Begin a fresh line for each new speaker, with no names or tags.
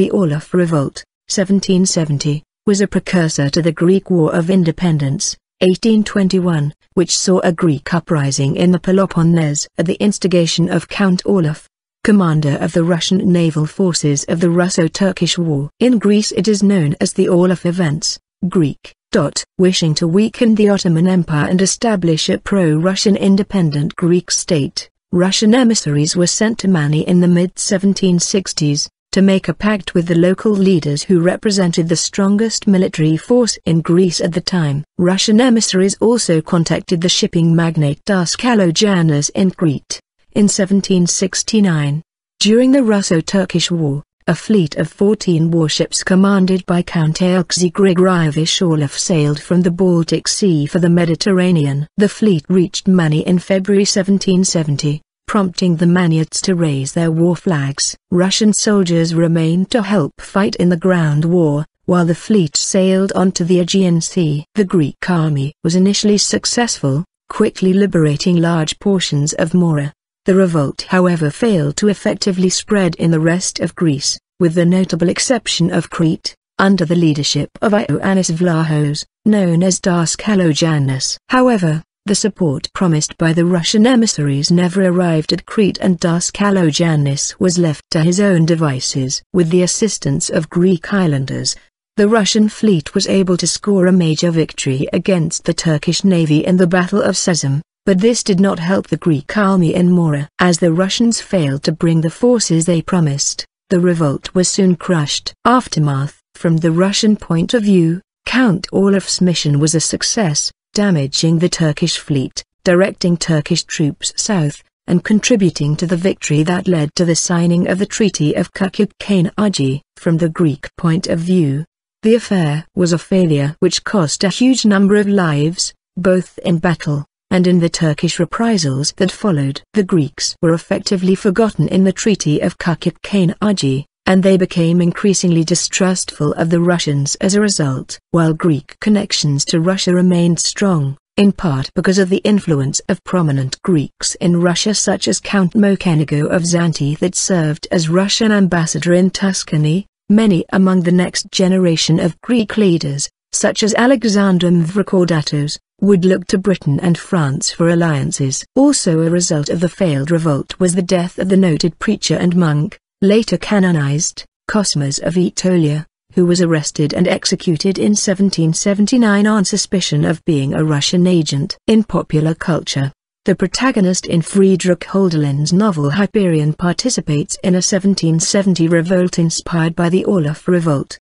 The Olaf Revolt, 1770, was a precursor to the Greek War of Independence, 1821, which saw a Greek uprising in the Peloponnese at the instigation of Count Olaf, commander of the Russian naval forces of the Russo-Turkish War. In Greece it is known as the Olaf events, Greek, dot, wishing to weaken the Ottoman Empire and establish a pro-Russian independent Greek state. Russian emissaries were sent to Mani in the mid-1760s, to make a pact with the local leaders who represented the strongest military force in Greece at the time. Russian emissaries also contacted the shipping magnate Daskalogiannis in Crete. In 1769, during the Russo-Turkish War, a fleet of 14 warships commanded by Count Euxi Grigorievich Orlov sailed from the Baltic Sea for the Mediterranean. The fleet reached Mani in February 1770, prompting the Maniots to raise their war flags. Russian soldiers remained to help fight in the ground war, while the fleet sailed onto the Aegean Sea. The Greek army was initially successful, quickly liberating large portions of Mora. The revolt however failed to effectively spread in the rest of Greece, with the notable exception of Crete, under the leadership of Ioannis Vlahos, known as Daskalogiannis. However, the support promised by the Russian emissaries never arrived at Crete and Daskalogiannis was left to his own devices. With the assistance of Greek islanders, the Russian fleet was able to score a major victory against the Turkish navy in the Battle of Sezim, but this did not help the Greek army in Mora. As the Russians failed to bring the forces they promised, the revolt was soon crushed. Aftermath From the Russian point of view, Count Olaf's mission was a success, damaging the Turkish fleet, directing Turkish troops south, and contributing to the victory that led to the signing of the Treaty of Kakuk aji From the Greek point of view, the affair was a failure which cost a huge number of lives, both in battle and in the Turkish reprisals that followed. The Greeks were effectively forgotten in the Treaty of Kakuk aji and they became increasingly distrustful of the Russians as a result. While Greek connections to Russia remained strong, in part because of the influence of prominent Greeks in Russia such as Count Mocenigo of Zante that served as Russian ambassador in Tuscany, many among the next generation of Greek leaders, such as Alexander Mavrocordatos, would look to Britain and France for alliances. Also a result of the failed revolt was the death of the noted preacher and monk, later canonized, Cosmas of Aetolia, who was arrested and executed in 1779 on suspicion of being a Russian agent. In popular culture, the protagonist in Friedrich Holderlin's novel Hyperion participates in a 1770 revolt inspired by the Orloff Revolt.